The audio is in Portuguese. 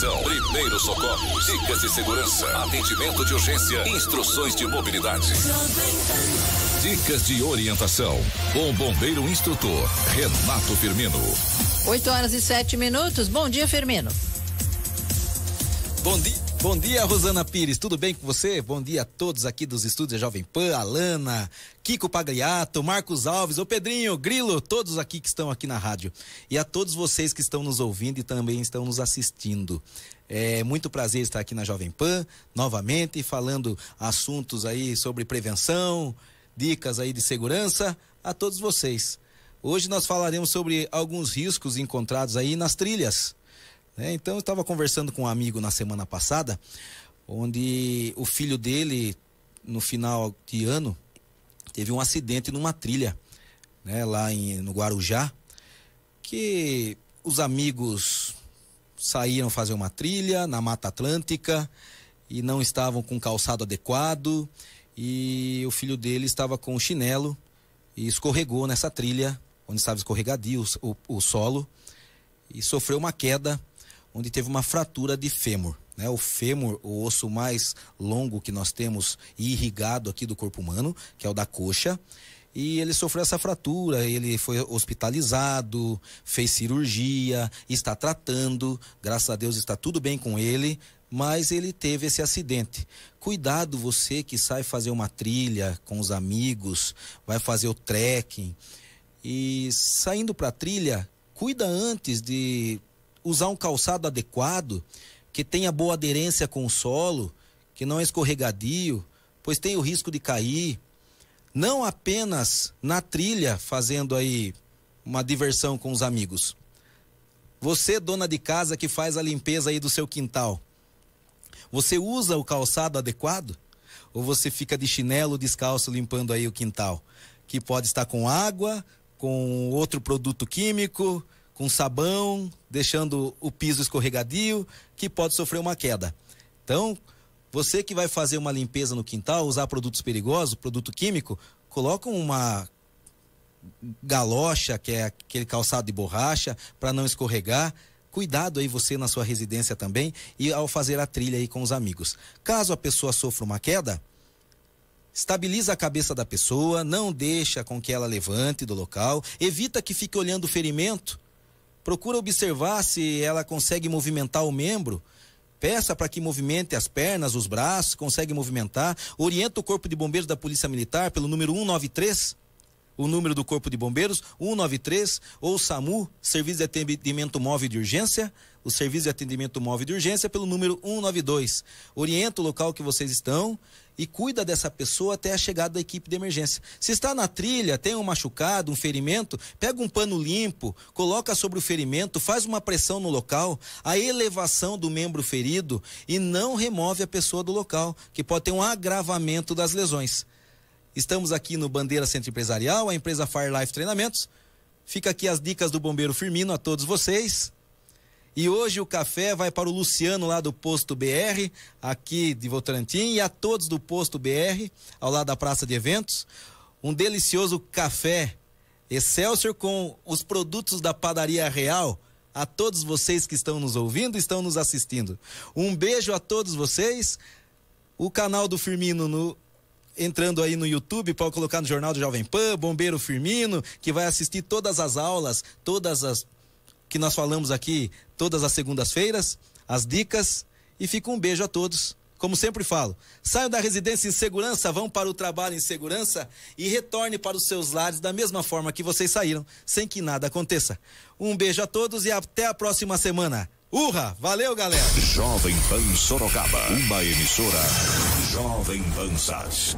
Primeiro primeiros socorros, dicas de segurança, atendimento de urgência, instruções de mobilidade. Dicas de orientação com o bombeiro instrutor Renato Firmino. 8 horas e 7 minutos. Bom dia, Firmino. Bom dia. Bom dia, Rosana Pires, tudo bem com você? Bom dia a todos aqui dos estúdios da Jovem Pan, Alana, Kiko Pagliato, Marcos Alves, o Pedrinho, Grilo, todos aqui que estão aqui na rádio. E a todos vocês que estão nos ouvindo e também estão nos assistindo. É muito prazer estar aqui na Jovem Pan, novamente, falando assuntos aí sobre prevenção, dicas aí de segurança a todos vocês. Hoje nós falaremos sobre alguns riscos encontrados aí nas trilhas. Né? Então eu estava conversando com um amigo na semana passada, onde o filho dele, no final de ano, teve um acidente numa trilha, né? lá em, no Guarujá, que os amigos saíram fazer uma trilha na Mata Atlântica e não estavam com calçado adequado e o filho dele estava com chinelo e escorregou nessa trilha onde estava escorregadio o, o solo e sofreu uma queda onde teve uma fratura de fêmur. Né? O fêmur, o osso mais longo que nós temos e irrigado aqui do corpo humano, que é o da coxa. E ele sofreu essa fratura, ele foi hospitalizado, fez cirurgia, está tratando, graças a Deus está tudo bem com ele, mas ele teve esse acidente. Cuidado você que sai fazer uma trilha com os amigos, vai fazer o trekking. E saindo para a trilha, cuida antes de usar um calçado adequado, que tenha boa aderência com o solo, que não é escorregadio, pois tem o risco de cair. Não apenas na trilha, fazendo aí uma diversão com os amigos. Você, dona de casa que faz a limpeza aí do seu quintal, você usa o calçado adequado? Ou você fica de chinelo descalço limpando aí o quintal? Que pode estar com água, com outro produto químico, com sabão, deixando o piso escorregadio, que pode sofrer uma queda. Então, você que vai fazer uma limpeza no quintal, usar produtos perigosos, produto químico, coloca uma galocha, que é aquele calçado de borracha, para não escorregar. Cuidado aí você na sua residência também e ao fazer a trilha aí com os amigos. Caso a pessoa sofra uma queda, estabiliza a cabeça da pessoa, não deixa com que ela levante do local, evita que fique olhando o ferimento Procura observar se ela consegue movimentar o membro. Peça para que movimente as pernas, os braços, consegue movimentar. Orienta o Corpo de Bombeiros da Polícia Militar pelo número 193 o número do Corpo de Bombeiros, 193, ou SAMU, Serviço de Atendimento Móvel de Urgência, o Serviço de Atendimento Móvel de Urgência, é pelo número 192. Orienta o local que vocês estão e cuida dessa pessoa até a chegada da equipe de emergência. Se está na trilha, tem um machucado, um ferimento, pega um pano limpo, coloca sobre o ferimento, faz uma pressão no local, a elevação do membro ferido e não remove a pessoa do local, que pode ter um agravamento das lesões. Estamos aqui no Bandeira Centro Empresarial, a empresa Fire Life Treinamentos. Fica aqui as dicas do bombeiro Firmino a todos vocês. E hoje o café vai para o Luciano lá do posto BR, aqui de Votorantim, e a todos do posto BR, ao lado da praça de eventos, um delicioso café Excelsior com os produtos da padaria Real. A todos vocês que estão nos ouvindo, estão nos assistindo. Um beijo a todos vocês. O canal do Firmino no entrando aí no YouTube, pode colocar no Jornal do Jovem Pan, Bombeiro Firmino, que vai assistir todas as aulas, todas as que nós falamos aqui, todas as segundas-feiras, as dicas e fica um beijo a todos. Como sempre falo, saiam da residência em segurança, vão para o trabalho em segurança e retorne para os seus lares da mesma forma que vocês saíram, sem que nada aconteça. Um beijo a todos e até a próxima semana. Urra! Valeu, galera! Jovem Pan Sorocaba, uma emissora Jovem Pan Sats.